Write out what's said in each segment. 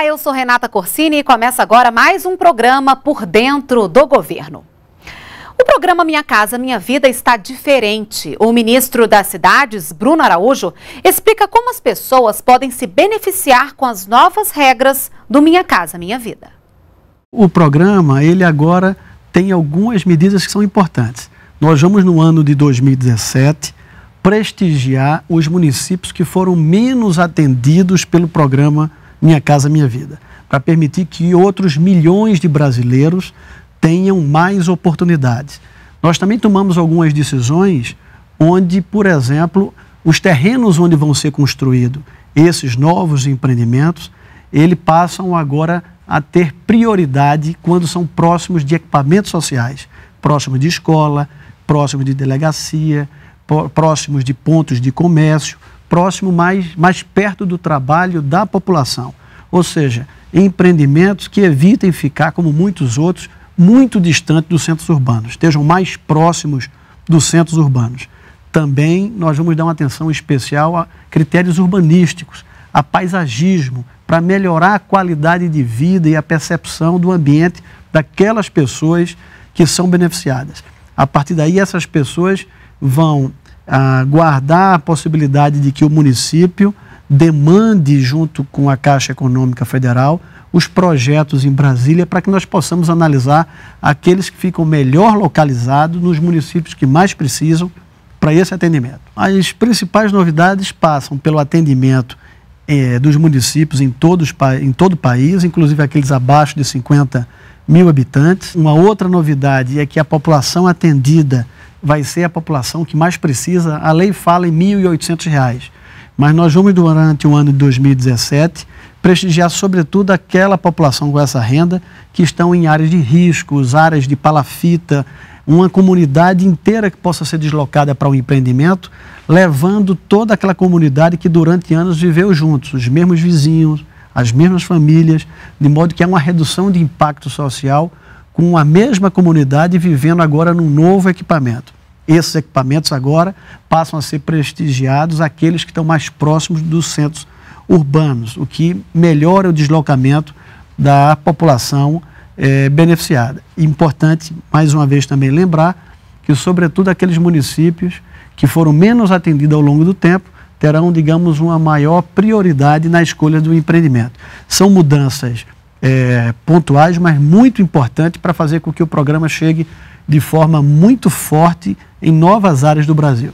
Ah, eu sou Renata Corsini e começa agora mais um programa Por Dentro do Governo. O programa Minha Casa Minha Vida está diferente. O ministro das Cidades, Bruno Araújo, explica como as pessoas podem se beneficiar com as novas regras do Minha Casa Minha Vida. O programa, ele agora tem algumas medidas que são importantes. Nós vamos no ano de 2017 prestigiar os municípios que foram menos atendidos pelo programa minha Casa Minha Vida, para permitir que outros milhões de brasileiros tenham mais oportunidades. Nós também tomamos algumas decisões onde, por exemplo, os terrenos onde vão ser construídos esses novos empreendimentos, eles passam agora a ter prioridade quando são próximos de equipamentos sociais, próximos de escola, próximos de delegacia, próximos de pontos de comércio, próximo, mais, mais perto do trabalho da população. Ou seja, empreendimentos que evitem ficar, como muitos outros, muito distante dos centros urbanos, estejam mais próximos dos centros urbanos. Também nós vamos dar uma atenção especial a critérios urbanísticos, a paisagismo, para melhorar a qualidade de vida e a percepção do ambiente daquelas pessoas que são beneficiadas. A partir daí, essas pessoas vão guardar a possibilidade de que o município demande, junto com a Caixa Econômica Federal, os projetos em Brasília para que nós possamos analisar aqueles que ficam melhor localizados nos municípios que mais precisam para esse atendimento. As principais novidades passam pelo atendimento eh, dos municípios em, todos, em todo o país, inclusive aqueles abaixo de 50 mil habitantes. Uma outra novidade é que a população atendida vai ser a população que mais precisa. A lei fala em R$ 1.800, mas nós vamos, durante o ano de 2017, prestigiar sobretudo aquela população com essa renda que estão em áreas de riscos, áreas de palafita, uma comunidade inteira que possa ser deslocada para um empreendimento, levando toda aquela comunidade que durante anos viveu juntos, os mesmos vizinhos, as mesmas famílias, de modo que é uma redução de impacto social com a mesma comunidade vivendo agora num novo equipamento. Esses equipamentos agora passam a ser prestigiados aqueles que estão mais próximos dos centros urbanos, o que melhora o deslocamento da população é, beneficiada. Importante, mais uma vez, também lembrar que, sobretudo, aqueles municípios que foram menos atendidos ao longo do tempo terão, digamos, uma maior prioridade na escolha do empreendimento. São mudanças é, pontuais, mas muito importante para fazer com que o programa chegue de forma muito forte em novas áreas do Brasil.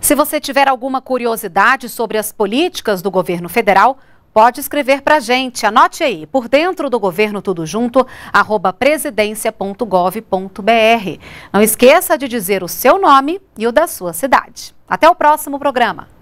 Se você tiver alguma curiosidade sobre as políticas do governo federal, pode escrever para a gente. Anote aí, por dentro do governo tudo junto, arroba presidência.gov.br. Não esqueça de dizer o seu nome e o da sua cidade. Até o próximo programa.